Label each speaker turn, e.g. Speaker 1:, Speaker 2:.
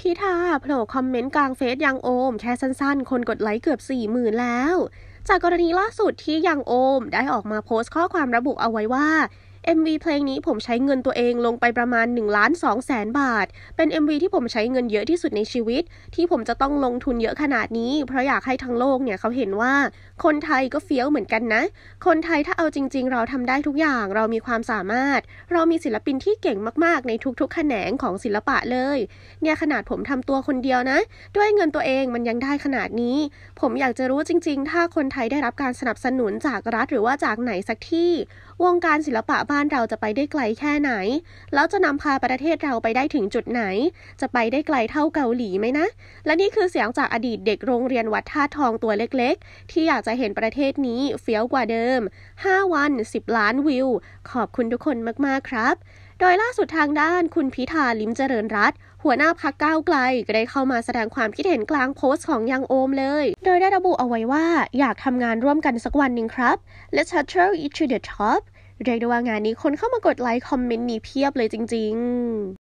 Speaker 1: พี่ทาโผล่คอมเมนต์กลางเฟซยังโอม แค่สั้นๆ คนกดไลค์เกือบ4ี่หมื่นแล้ว จากกรณีล่าสุดที่ยังโอมได้ออกมาโพสต์ข้อความระบุเอาไว้ว่า MV เพลงนี้ผมใช้เงินตัวเองลงไปประมาณ1ล้าน2แสนบาท เป็น MV ที่ผมใช้เงินเยอะที่สุดในชีวิต ที่ผมจะต้องลงทุนเยอะขนาดนี้เพราะอยากให้ทั้งโลกเนี่ยเขาเห็นว่า คนไทยก็เฟี้ยวเหมือนกันนะ คนไทยถ้าเอาจริง ๆ เราทำได้ทุกอย่างเรามีความสามารถ เรามีศิลปินที่เก่งมากๆ ในทุกๆ แขนงของศิลปะเลย เนี่ยขนาดผมทำตัวคนเดียวนะ ด้วยเงินตัวเองมันยังได้ขนาดนี้ ผมอยากจะรู้จริง ๆ ถ้าคนไทยได้รับการสนับสนุนจากรัฐ หรือว่าจากไหนสักที่วงการศิลปะบ้านเราจะไปได้ไกลแค่ไหน แล้วจะนำพาประเทศเราไปได้ถึงจุดไหน จะไปได้ไกลเท่าเกาหลีไหมนะ และนี่คือเสียงจากอดีตเด็กโรงเรียนวัดท่าทองตัวเล็กๆ ที่อยากจะเห็นประเทศนี้เฟี้ยวกว่าเดิม 5 วัน 10 ล้านวิว ขอบคุณทุกคนมากๆครับ โดยล่าสุดทางด้านคุณพิธาลิมเจริญรัตหัวหน้าพักก้าวไกล ก็ได้เข้ามาแสดงความคิดเห็นกลางโพสต์ของยังโอมเลย โดยได้ระบุเอาไว้ว่าอยากทำงานร่วมกันสักวันหนึ่งครับ Let's h u t t l e c h to the top เรียกได้ว่างานนี้คนเข้ามากดไลค์คอมเมนต์นี้เพียบเลยจริงๆ